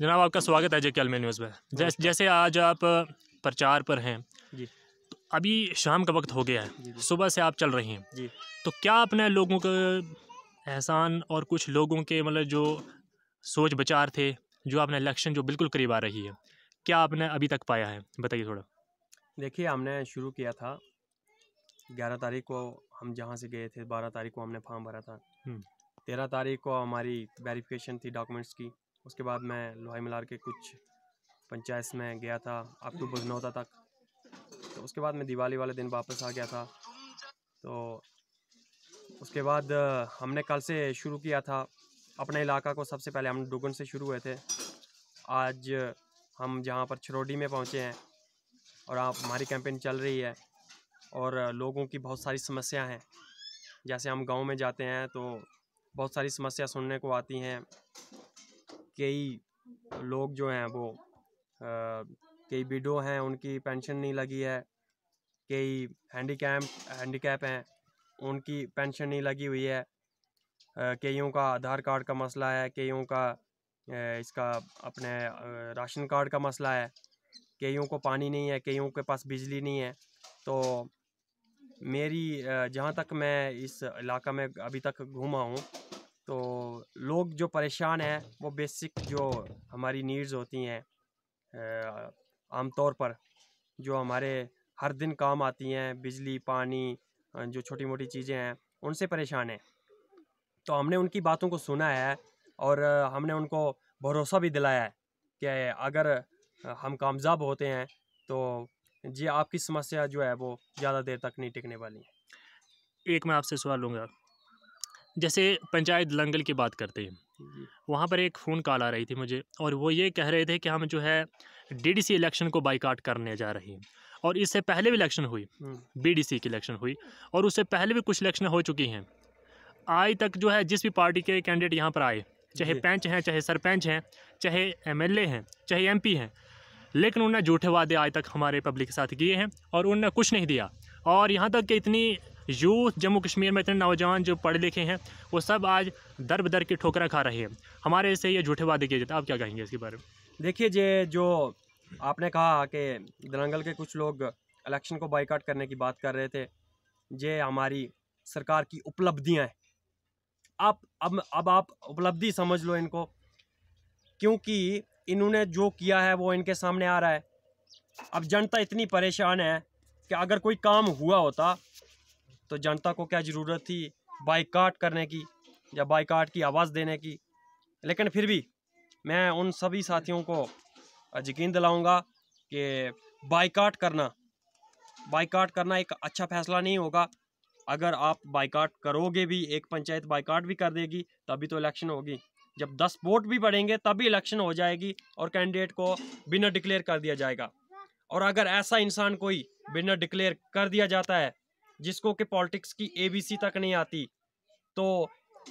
जनाब आपका स्वागत है जेके के अलमे न्यूज़ में जैसे जैसे आज आप प्रचार पर हैं जी तो अभी शाम का वक्त हो गया है सुबह से आप चल रही हैं जी तो क्या आपने लोगों के एहसान और कुछ लोगों के मतलब जो सोच बचार थे जो आपने इलेक्शन जो बिल्कुल करीब आ रही है क्या आपने अभी तक पाया है बताइए थोड़ा देखिए हमने शुरू किया था ग्यारह तारीख को हम जहाँ से गए थे बारह तारीख को हमने फॉर्म भरा था हम्म। तेरह तारीख को हमारी वेरिफिकेशन थी डॉक्यूमेंट्स की उसके बाद मैं लोहाई मिलार के कुछ पंचायत में गया था अक्टूबर तो नौदा तक तो उसके बाद मैं दिवाली वाले दिन वापस आ गया था तो उसके बाद हमने कल से शुरू किया था अपने इलाका को सबसे पहले हम डुगन से शुरू हुए थे आज हम जहाँ पर छरोडी में पहुँचे हैं और आप हमारी कैंपेन चल रही है और लोगों की बहुत सारी समस्याएं हैं जैसे हम गांव में जाते हैं तो बहुत सारी समस्या सुनने को आती हैं कई लोग जो हैं वो कई विडो हैं उनकी पेंशन नहीं लगी है कई हैंडीकैप हैंडीकैप हैं उनकी पेंशन नहीं लगी हुई है कईयों का आधार कार्ड का मसला है कईयों का इसका अपने राशन कार्ड का मसला है कईयों को पानी नहीं है कईयों के पास बिजली नहीं है तो मेरी जहाँ तक मैं इस इलाका में अभी तक घूमा हूँ तो लोग जो परेशान हैं वो बेसिक जो हमारी नीड्स होती हैं आमतौर पर जो हमारे हर दिन काम आती हैं बिजली पानी जो छोटी मोटी चीज़ें हैं उनसे परेशान हैं तो हमने उनकी बातों को सुना है और हमने उनको भरोसा भी दिलाया है कि अगर हम कामयाब होते हैं तो ये आपकी समस्या जो है वो ज़्यादा देर तक नहीं टिकने वाली है एक मैं आपसे सवाल लूँगा जैसे पंचायत लंगल की बात करते हैं वहाँ पर एक फ़ोन कॉल आ रही थी मुझे और वो ये कह रहे थे कि हम जो है डीडीसी इलेक्शन को बाइकाट करने जा रहे हैं और इससे पहले भी इलेक्शन हुई बीडीसी हम्म। की इलेक्शन हुई और उससे पहले भी कुछ इलेक्शन हो चुकी हैं आज तक जो है जिस भी पार्टी के कैंडिडेट यहाँ पर आए चाहे पंच हैं चाहे सरपंच हैं चाहे एम हैं चाहे एम हैं लेकिन उन्होंने झूठे वादे आज तक हमारे पब्लिक के साथ किए हैं और उन्होंने कुछ नहीं दिया और यहाँ तक कि इतनी यूथ जम्मू कश्मीर में इतने नौजवान जो पढ़े लिखे हैं वो सब आज दर बदर की ठोकरा खा रहे हैं हमारे से ये झूठे वादे किए जाते आप क्या कहेंगे इसके बारे में देखिए जे जो आपने कहा कि दरंगल के कुछ लोग इलेक्शन को बाइकाट करने की बात कर रहे थे ये हमारी सरकार की उपलब्धियाँ हैं आप अब अब आप उपलब्धि समझ लो इनको क्योंकि इन्होंने जो किया है वो इनके सामने आ रहा है अब जनता इतनी परेशान है कि अगर कोई काम हुआ होता तो जनता को क्या ज़रूरत थी बाइकाट करने की या बाइकाट की आवाज़ देने की लेकिन फिर भी मैं उन सभी साथियों को यकीन दिलाऊंगा कि बाइकाट करना बाइकाट करना एक अच्छा फैसला नहीं होगा अगर आप बाइकाट करोगे भी एक पंचायत बाइकाट भी कर देगी तभी तो इलेक्शन होगी जब दस वोट भी पड़ेंगे तभी इलेक्शन हो जाएगी और कैंडिडेट को बिना डिक्लेयर कर दिया जाएगा और अगर ऐसा इंसान कोई विनर डिक्लेयर कर दिया जाता है जिसको कि पॉलिटिक्स की एबीसी तक नहीं आती तो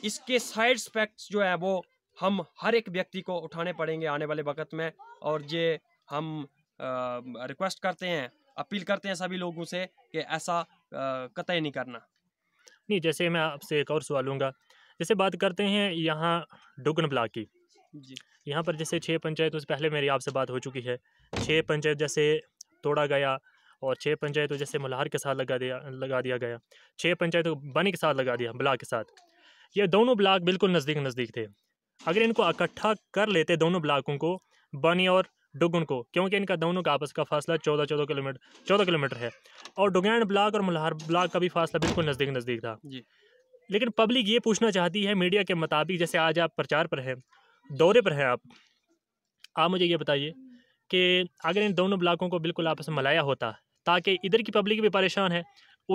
इसके साइड इफेक्ट्स जो है वो हम हर एक व्यक्ति को उठाने पड़ेंगे आने वाले वक्त में और ये हम रिक्वेस्ट करते हैं अपील करते हैं सभी लोगों से कि ऐसा कतई नहीं करना नहीं जैसे मैं आपसे एक और सवाल लूँगा जैसे बात करते हैं यहाँ डुगन ब्लाक की जी यहाँ पर जैसे छः पंचायत उससे पहले मेरी आपसे बात हो चुकी है छः पंचायत जैसे तोड़ा गया और छः पंचायतों जैसे मल्हार के साथ लगा दिया लगा दिया गया छः पंचायतों को बनी के साथ लगा दिया ब्लाक के साथ ये दोनों ब्लाक बिल्कुल नज़दीक नज़दीक थे अगर इनको इकट्ठा कर लेते दोनों ब्लाकों को बनी और डुगन को क्योंकि इनका दोनों का आपस का फासला चौदह चौदह किलोमीटर चौदह किलोमीटर है और डुगैंड ब्लाक और मल्हार ब्लाक का भी फासला बिल्कुल नज़दीक नज़दीक था लेकिन पब्लिक ये पूछना चाहती है मीडिया के मुताबिक जैसे आज आप प्रचार पर हैं दौरे पर हैं आप आप मुझे ये बताइए कि अगर इन दोनों ब्लाकों को बिल्कुल आपस में मलाया होता ताकि इधर की पब्लिक भी परेशान है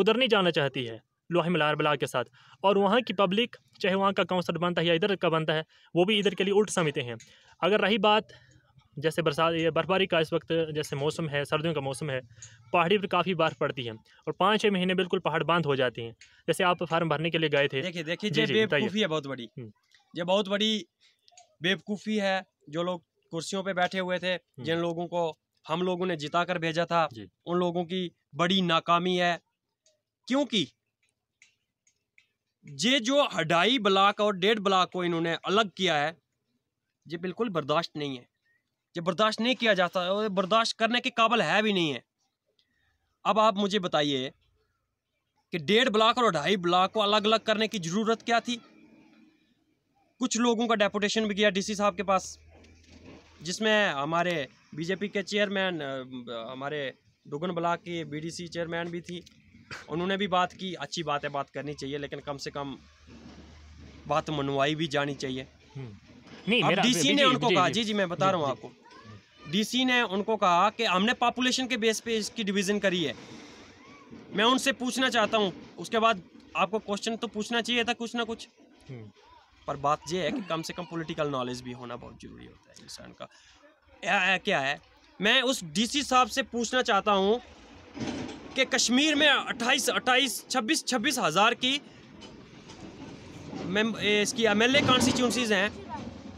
उधर नहीं जाना चाहती है लोहे मिलार बला के साथ और वहाँ की पब्लिक चाहे वहाँ का काउंसलर बनता है या इधर का बनता है वो भी इधर के लिए उल्ट समझते हैं अगर रही बात जैसे बरसात ये बर्फबारी का इस वक्त जैसे मौसम है सर्दियों का मौसम है पहाड़ी पर काफ़ी बर्फ पड़ती है और पाँच छः महीने बिल्कुल पहाड़ बंद हो जाती हैं जैसे आप फार्म भरने के लिए गए थे देखिए देखिए जी बेवकूफ़ी है बहुत बड़ी हम्म। ये बहुत बड़ी बेवकूफ़ी है जो लोग कुर्सियों पर बैठे हुए थे हम्म। जिन लोगों को हम लोगों ने जिता कर भेजा था उन लोगों की बड़ी नाकामी है क्योंकि ये जो हडाई ब्लाक और डेढ़ ब्लाक को इन्होंने अलग किया है ये बिल्कुल बर्दाश्त नहीं है ये बर्दाश्त नहीं किया जाता और बर्दाश्त करने के काबल है भी नहीं है अब आप मुझे बताइए कि डेढ़ ब्लाक और ढाई ब्लाक को अलग अलग करने की ज़रूरत क्या थी कुछ लोगों का डेपुटेशन भी किया डीसी साहब के पास जिसमें हमारे बीजेपी के चेयरमैन हमारे दुगन ब्लाक के बीडीसी चेयरमैन भी थी उन्होंने भी बात की अच्छी बात है बात करनी चाहिए लेकिन कम से कम बात मनवाई भी जानी चाहिए हम्म। नहीं अब डीसी ने उनको कहा जी जी मैं बता रहा हूँ आपको डीसी ने उनको कहा कि हमने पॉपुलेशन के बेस पे इसकी डिवीजन करी है मैं उनसे पूछना चाहता हूँ उसके बाद आपको क्वेश्चन तो पूछना चाहिए था कुछ ना कुछ हम्म। पर बात यह है कि कम से कम पॉलिटिकल नॉलेज भी होना बहुत जरूरी होता है इंसान का क्या है मैं उस डीसी साहब से पूछना चाहता हूँ कि कश्मीर में 28 28 छब्बीस छब्बीस हज़ार की इसकी एम एल कॉन्स्टिट्यूंसीज हैं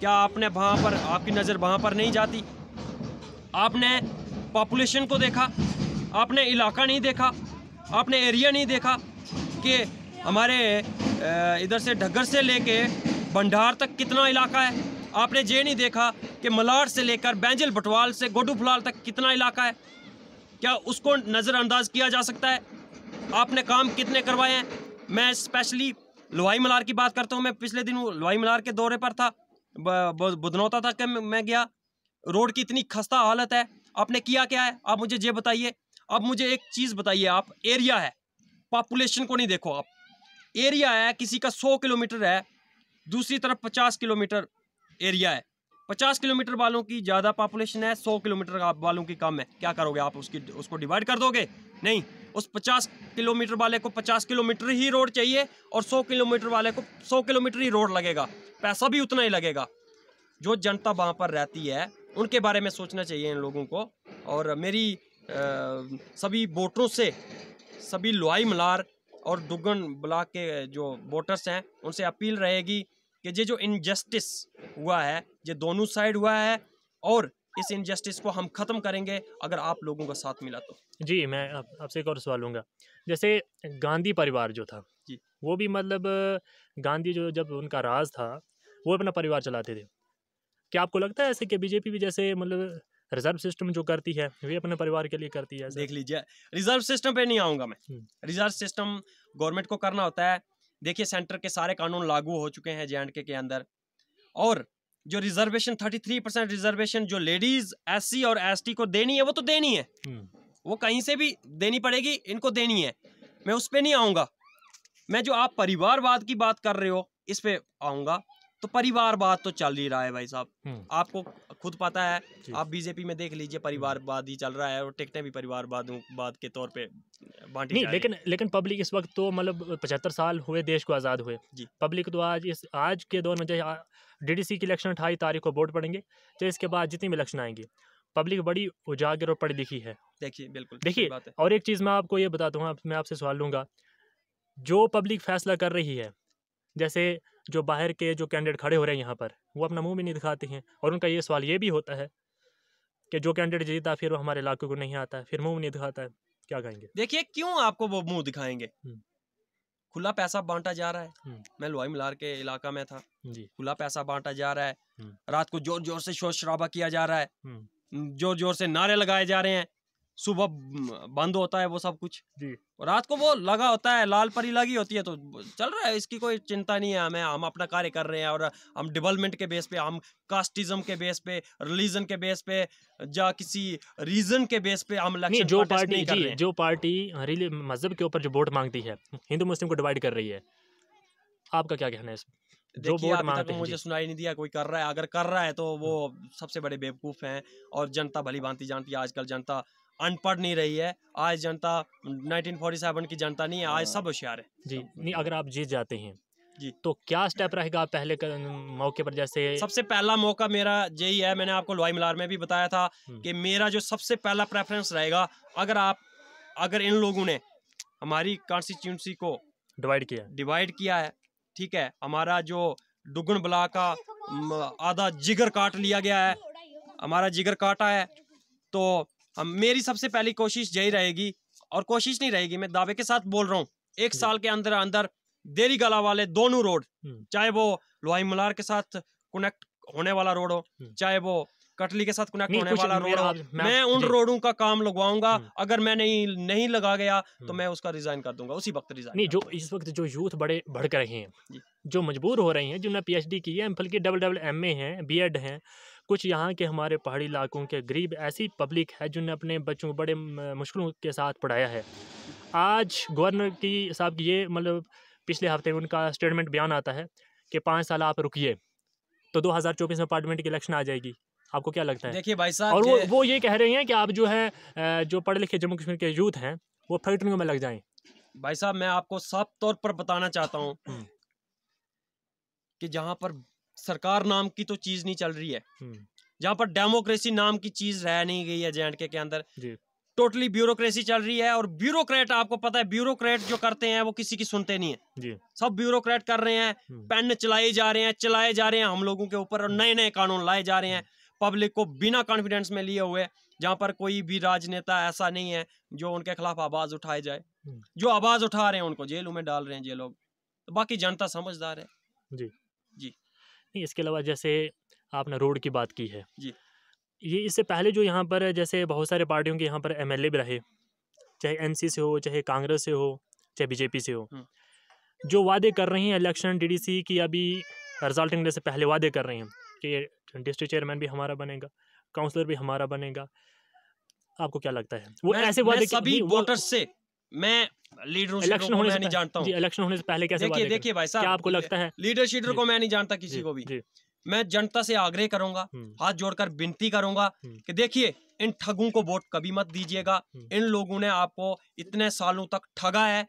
क्या आपने वहाँ पर आपकी नज़र वहाँ पर नहीं जाती आपने पॉपुलेशन को देखा आपने इलाका नहीं देखा आपने एरिया नहीं देखा कि हमारे इधर से ढगर से लेके भंडार तक कितना इलाका है आपने ये नहीं देखा कि मलाड से लेकर बैंजल बटवाल से गोडू फुलाल तक कितना इलाका है क्या उसको नज़रअंदाज किया जा सकता है आपने काम कितने करवाए हैं मैं स्पेशली लोहाई मलार की बात करता हूँ मैं पिछले दिन लोहाई मलार के दौरे पर था बुधनौता था कि मैं गया रोड की इतनी खस्ता हालत है आपने किया क्या है आप मुझे ये बताइए अब मुझे एक चीज़ बताइए आप एरिया है पॉपुलेशन को नहीं देखो आप एरिया है किसी का सौ किलोमीटर है दूसरी तरफ पचास किलोमीटर एरिया है पचास किलोमीटर वालों की ज़्यादा पॉपुलेशन है सौ किलोमीटर वालों की कम है क्या करोगे आप उसकी उसको डिवाइड कर दोगे नहीं उस पचास किलोमीटर वाले को पचास किलोमीटर ही रोड चाहिए और सौ किलोमीटर वाले को सौ किलोमीटर ही रोड लगेगा पैसा भी उतना ही लगेगा जो जनता वहाँ पर रहती है उनके बारे में सोचना चाहिए इन लोगों को और मेरी आ, सभी वोटरों से सभी लोहाई मलार और दुगन ब्लाक के जो वोटर्स हैं उनसे अपील रहेगी कि ये जो इनजस्टिस हुआ है ये दोनों साइड हुआ है और इस इनजस्टिस को हम ख़त्म करेंगे अगर आप लोगों का साथ मिला तो जी मैं आपसे आप एक और सवाल लूँगा जैसे गांधी परिवार जो था जी वो भी मतलब गांधी जो जब उनका राज था वो अपना परिवार चलाते थे क्या आपको लगता है ऐसे कि बीजेपी भी जैसे मतलब रिजर्व सिस्टम जो करती है वे अपने परिवार के लिए करती है देख लीजिए रिजर्व सिस्टम पे नहीं आऊँगा मैं रिजर्व सिस्टम गवर्नमेंट को करना होता है देखिए सेंटर के सारे कानून लागू हो चुके हैं जे एंड के अंदर और जो रिजर्वेशन 33 परसेंट रिजर्वेशन जो लेडीज सी और टी को देनी है वो तो देनी है हम्म। वो कहीं से भी देनी पड़ेगी इनको देनी है मैं उस पर नहीं आऊंगा मैं जो आप परिवारवाद की बात कर रहे हो इस पर आऊंगा तो परिवारवाद तो चल ही रहा है भाई साहब हम्म। आपको खुद पता है आप बीजेपी में देख लीजिए परिवारवाद हम्म। ही चल रहा है और टिकटें भी परिवारवाद बाद के तौर पे बांटी नहीं लेकिन लेकिन पब्लिक इस वक्त तो मतलब पचहत्तर साल हुए देश को आज़ाद हुए जी पब्लिक तो आज इस आज के दौर में जैसे डीडीसी की इलेक्शन अठाईस तारीख को वोट पड़ेंगे तो इसके बाद जितनी भी इलेक्शन आएंगे पब्लिक बड़ी उजागर और पढ़ी लिखी है देखिए बिल्कुल देखिए और एक चीज़ मैं आपको ये बताता हूँ मैं आपसे सवाल लूँगा जो पब्लिक फैसला कर रही है जैसे जो बाहर के जो कैंडिडेट खड़े हो रहे हैं यहाँ पर वो अपना मुंह भी नहीं दिखाते हैं और उनका ये सवाल ये भी होता है कि जो कैंडिडेट जीता फिर वो हमारे इलाके को नहीं आता फिर मुंह नहीं दिखाता है क्या कहेंगे देखिए क्यों आपको वो मुंह दिखाएंगे हम्म। खुला पैसा बांटा जा रहा है हम्म। मैं लोहाई मिलार के इलाका में था खुला पैसा बांटा जा रहा है हम्म। रात को जोर जोर से शोर शराबा किया जा रहा है जोर जोर से नारे लगाए जा रहे हैं सुबह बंद होता है वो सब कुछ जी रात को वो लगा होता है लाल परी लगी होती है तो चल रहा है इसकी कोई चिंता नहीं है हमें हम अपना कार्य कर रहे हैं और हम डेवलपमेंट के बेस पे हम कास्टिज्म के बेस पे रिलीजन के बेस पे या किसी रीजन के बेस पे हम नहीं जो पार्टी नहीं कर रहे जो पार्टी मजहब के ऊपर जो वोट मांगती है हिंदू मुस्लिम को डिवाइड कर रही है आपका क्या कहना है इसमें जो वोट मांगते मुझे सुनाई नहीं दिया कोई कर रहा है अगर कर रहा है तो वो हम्म। सबसे बड़े बेवकूफ़ हैं और जनता भली भांति जानती है आजकल जनता अनपढ़ नहीं रही है आज जनता 1947 की जनता नहीं है आज हाँ। सब होशियार है जी नहीं अगर आप जीत जाते हैं जी तो क्या स्टेप रहेगा पहले कर, मौके पर जैसे सबसे पहला मौका मेरा यही है मैंने आपको लोई मिलार में भी बताया था हम्म। कि मेरा जो सबसे पहला प्रेफरेंस रहेगा अगर आप अगर इन लोगों ने हमारी कॉन्स्टिट्यूंसी को डिवाइड किया डिवाइड किया है ठीक है हमारा जो डुगन बला का आधा जिगर काट लिया गया है हमारा जिगर काटा है तो मेरी सबसे पहली कोशिश यही रहेगी और कोशिश नहीं रहेगी मैं दावे के साथ बोल रहा हूँ एक साल के अंदर अंदर देरी गला वाले दोनों रोड हम्म। चाहे वो लोहाई मलार के साथ कनेक्ट होने वाला रोड हो हम्म। चाहे वो कटली के साथ कनेक्ट होने वाला रोड हो मैं उन रोडों का काम लगवाऊंगा हम्म। अगर मैं नहीं नहीं लगा गया तो मैं उसका रिजाइन कर दूंगा उसी वक्त रिजाइन नहीं जो इस वक्त जो यूथ बड़े भड़क रहे हैं जो मजबूर हो रहे हैं जिन्होंने पी की है एम की डबल डबल एम ए हैं बी एड हैं कुछ यहाँ के हमारे पहाड़ी इलाकों के गरीब ऐसी पब्लिक है जिन्होंने अपने बच्चों को बड़े मुश्किलों के साथ पढ़ाया है आज गवर्नर की साहब की ये मतलब पिछले हफ्ते उनका स्टेटमेंट बयान आता है कि पाँच साल आप रुकिए तो दो में पार्लियामेंट की इलेक्शन आ जाएगी आपको क्या लगता है देखिए भाई साहब और वो वो ये कह रहे हैं कि आप जो है जो पढ़े लिखे जम्मू कश्मीर के यूथ हैं वो फैक्ट्रियों में लग जाएं भाई साहब मैं आपको साफ तौर पर बताना चाहता हूँ हम्म। कि जहाँ पर सरकार नाम की तो चीज नहीं चल रही है हम्म। जहाँ पर डेमोक्रेसी नाम की चीज रह नहीं गई है जे के अंदर टोटली ब्यूरोक्रेसी चल रही है और ब्यूरोक्रेट आपको पता है ब्यूरोक्रेट जो करते हैं वो किसी की सुनते नहीं है जी। सब ब्यूरोक्रेट कर रहे हैं हम्म। पेन चलाए जा रहे हैं चलाए जा रहे हैं हम लोगों के ऊपर और हम्म। नए नए कानून लाए जा रहे हैं पब्लिक को बिना कॉन्फिडेंस में लिए हुए जहाँ पर कोई भी राजनेता ऐसा नहीं है जो उनके खिलाफ आवाज उठाए जाए जो आवाज उठा रहे हैं उनको जेलों में डाल रहे हैं ये लोग तो बाकी जनता समझदार है जी नहीं इसके अलावा जैसे आपने रोड की बात की है जी ये इससे पहले जो यहाँ पर जैसे बहुत सारे पार्टियों के यहाँ पर एम भी रहे चाहे एन से हो चाहे कांग्रेस से हो चाहे बीजेपी से हो हम्म। जो वादे कर रहे हैं इलेक्शन डीडीसी की अभी रिजल्ट निकलने से पहले वादे कर रहे हैं कि डिस्ट्रिक्ट चेयरमैन भी हमारा बनेगा काउंसलर भी हमारा बनेगा आपको क्या लगता है वो ऐसे वादे सभी वोटर्स से मैं लीडर इलेक्शन होने नहीं जानता हूँ इलेक्शन होने से पहले कैसे देखिए देखिए भाई साहब आपको लगता है लीडर शीडर को मैं नहीं जानता किसी को भी मैं जनता से आग्रह करूंगा हम्म। हाथ जोड़कर विनती करूंगा हम्म। कि देखिए इन ठगों को वोट कभी मत दीजिएगा हम्म। इन लोगों ने आपको इतने सालों तक ठगा है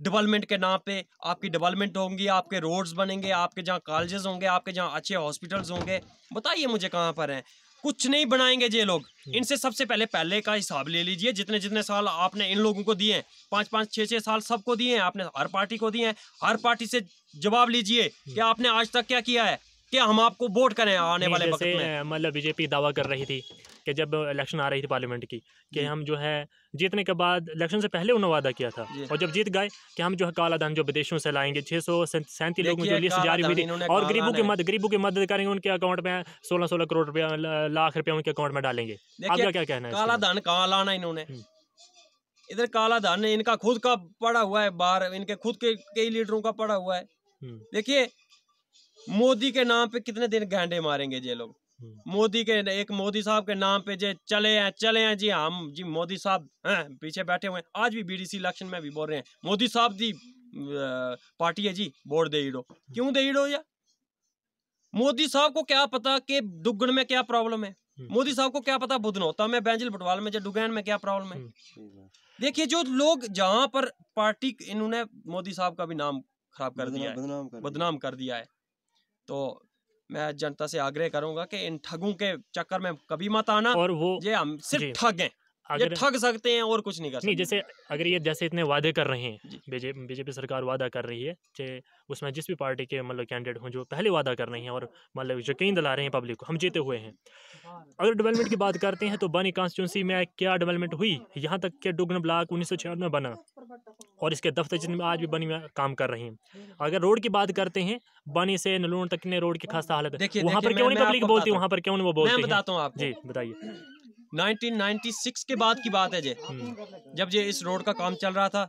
डेवलपमेंट के नाम पे आपकी डेवलपमेंट होंगी आपके रोड्स बनेंगे आपके जहाँ कॉलेजेस होंगे आपके जहाँ अच्छे हॉस्पिटल्स होंगे बताइए मुझे कहाँ पर हैं कुछ नहीं बनाएंगे ये लोग हम्म। इनसे सबसे पहले पहले का हिसाब ले लीजिए जितने जितने साल आपने इन लोगों को दिए पांच पांच छह छह साल सबको दिए हैं आपने हर पार्टी को दिए हैं हर पार्टी से जवाब लीजिए कि हम्म। आपने आज तक क्या किया है क्या हम आपको वोट करें आने वाले वक्त में मतलब बीजेपी दावा कर रही थी कि जब इलेक्शन आ रही थी पार्लियामेंट की कि हम जो है जीतने के बाद इलेक्शन से पहले उन्होंने वादा किया था और जब जीत गए कि हम जो है काला धन जो विदेशों से लाएंगे छः सौ सैंतीस लोगों जो लिस्ट जारी हुई थी और गरीबों की मदद गरीबों की मदद करेंगे उनके अकाउंट में सोलह सोलह करोड़ रुपया लाख रुपया उनके अकाउंट में डालेंगे आपका क्या कहना है काला धन कहाँ लाना इन्होंने हम्म। इधर काला धन इनका खुद का पड़ा हुआ है बाहर इनके खुद के कई लीडरों का पड़ा हुआ है हम्म। देखिए मोदी के नाम पे कितने दिन गांडे मारेंगे ये लोग मोदी के एक मोदी साहब के नाम पे जे चले हैं चले हैं जी हम जी मोदी साहब हैं पीछे बैठे हुए हैं आज भी बीडीसी इलेक्शन में भी बोल रहे हैं मोदी साहब दी पार्टी है जी वोट दे दो क्यों दे दो या मोदी साहब को क्या पता कि दुगण में क्या प्रॉब्लम है हम्म। मोदी साहब को क्या पता बुधनौता में बैंजल बटवाल में या डुगैन में क्या प्रॉब्लम है हम्म। देखिए जो लोग जहां पर पार्टी इन्होंने मोदी साहब का भी नाम खराब कर दिया है बदनाम कर दिया है तो मैं जनता से आग्रह करूंगा कि इन ठगों के चक्कर में कभी मत आना और वो ये हम सिर्फ ठग हैं अगर ठग सकते हैं और कुछ नहीं कर सकते नहीं जैसे अगर ये जैसे इतने वादे कर रहे हैं बीजेपी बीजेपी सरकार वादा कर रही है चाहे उसमें जिस भी पार्टी के मतलब कैंडिडेट हों जो पहले वादा कर रहे हैं और मतलब यकीन दिला रहे हैं पब्लिक को हम जीते हुए हैं अगर डेवलपमेंट की बात करते हैं तो बनी कॉन्स्टिट्यूंसी में क्या डेवलपमेंट हुई यहाँ तक के डुगन ब्लाक उन्नीस में बना और इसके दफ्तर जिनमें आज भी बनी में काम कर रहे हैं अगर रोड की बात करते हैं बनी से नलून तक ने रोड की खासा हालत है वहाँ पर क्यों नहीं पब्लिक बोलती वहाँ पर क्यों नहीं वो बोलते हैं आप जी बताइए 1996 के बाद की बात है जे जब जे इस रोड का काम चल रहा था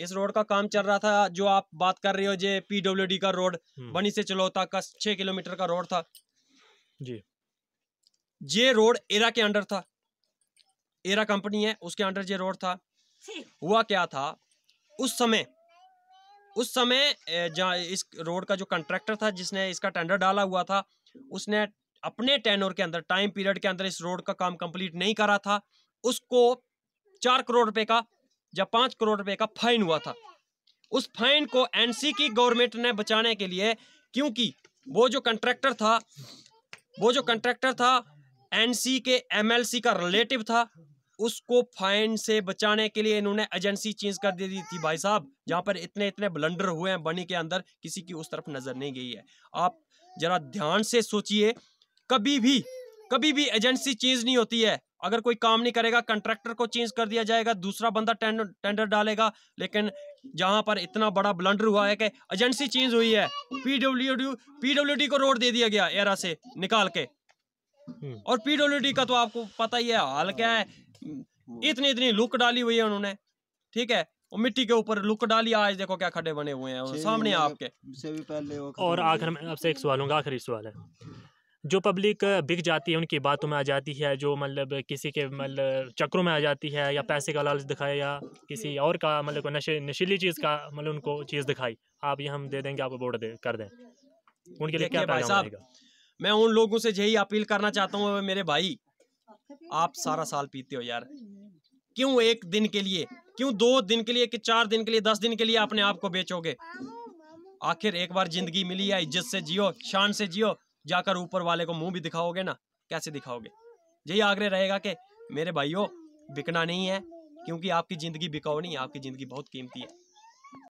इस रोड का काम चल रहा था जो आप बात कर रहे हो जे पीडब्ल्यूडी का रोड हम्म। बनी से चलौता का छह किलोमीटर का रोड था जी ये रोड एरा के अंडर था एरा कंपनी है उसके अंडर ये रोड था हुआ क्या था उस समय उस समय जहाँ इस रोड का जो कंट्रैक्टर था जिसने इसका टेंडर डाला हुआ था उसने अपने टेनोर के अंदर टाइम पीरियड के अंदर इस रोड का काम कंप्लीट नहीं करा था उसको चार करोड़ रुपए का या पांच करोड़ रुपए का फाइन हुआ था उस फाइन को एनसी की गवर्नमेंट ने बचाने के लिए क्योंकि वो जो कंट्रैक्टर था वो जो कंट्रैक्टर था एनसी के एमएलसी का रिलेटिव था उसको फाइन से बचाने के लिए इन्होंने एजेंसी चेंज कर दे दी थी भाई साहब जहां पर इतने इतने ब्लंडर हुए हैं बनी के अंदर किसी की उस तरफ नज़र नहीं गई है आप जरा ध्यान से सोचिए कभी भी कभी भी एजेंसी चेंज नहीं होती है अगर कोई काम नहीं करेगा कंट्रैक्टर को चेंज कर दिया जाएगा दूसरा बंदा टेंडर टेंडर डालेगा लेकिन जहां पर इतना बड़ा ब्लंडर हुआ है कि एजेंसी चेंज हुई है पीडब्ल्यूडी पीडब्ल्यूडी को रोड दे दिया गया एरा से निकाल के हम्म। और पीडब्ल्यूडी का तो आपको पता ही है हाल क्या है इतनी इतनी लुक डाली हुई है उन्होंने ठीक है और मिट्टी के ऊपर लुक डाली आज देखो क्या खड्डे बने हुए हैं सामने आपके से भी पहले और आखिर में आपसे एक सवाल होगा आखिरी सवाल है जो पब्लिक बिक जाती है उनकी बातों में आ जाती है जो मतलब किसी के मतलब चक्रों में आ जाती है या पैसे का लालच दिखाया या किसी और का मतलब नशे नशीली चीज़ का मतलब उनको चीज़ दिखाई आप ये हम दे देंगे आप वोट दे कर दें उनके लिए क्या भाई साहब मैं उन लोगों से यही अपील करना चाहता हूँ मेरे भाई आप सारा साल पीते हो यार क्यों एक दिन के लिए क्यों दो दिन के लिए कि चार दिन के लिए दस दिन के लिए अपने आप को बेचोगे आखिर एक बार जिंदगी मिली है इज्जत से जियो शान से जियो जाकर ऊपर वाले को मुंह भी दिखाओगे ना कैसे दिखाओगे यही आग्रह रहेगा कि मेरे भाइयों बिकना नहीं है क्योंकि आपकी ज़िंदगी बिकाओ नहीं आपकी ज़िंदगी बहुत कीमती है